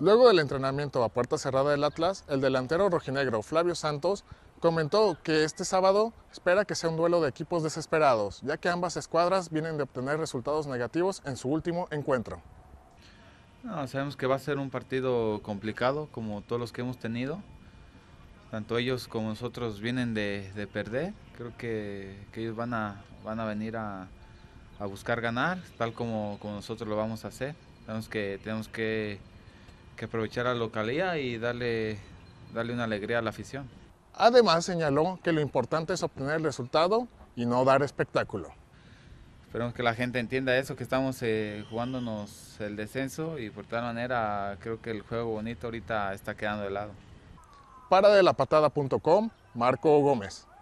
Luego del entrenamiento a puerta cerrada del Atlas, el delantero rojinegro Flavio Santos comentó que este sábado espera que sea un duelo de equipos desesperados, ya que ambas escuadras vienen de obtener resultados negativos en su último encuentro. sabemos que va a ser un partido complicado, como todos los que hemos tenido. Tanto ellos como nosotros vienen de, perder. Creo que, ellos van a, van a venir a, buscar ganar, tal como, como nosotros lo vamos a hacer. Sabemos que tenemos que que aprovechar la localidad y darle, darle una alegría a la afición. Además señaló que lo importante es obtener el resultado y no dar espectáculo. Espero que la gente entienda eso, que estamos eh, jugándonos el descenso y por tal manera creo que el juego bonito ahorita está quedando de lado. Para de la patada.com, Marco Gómez.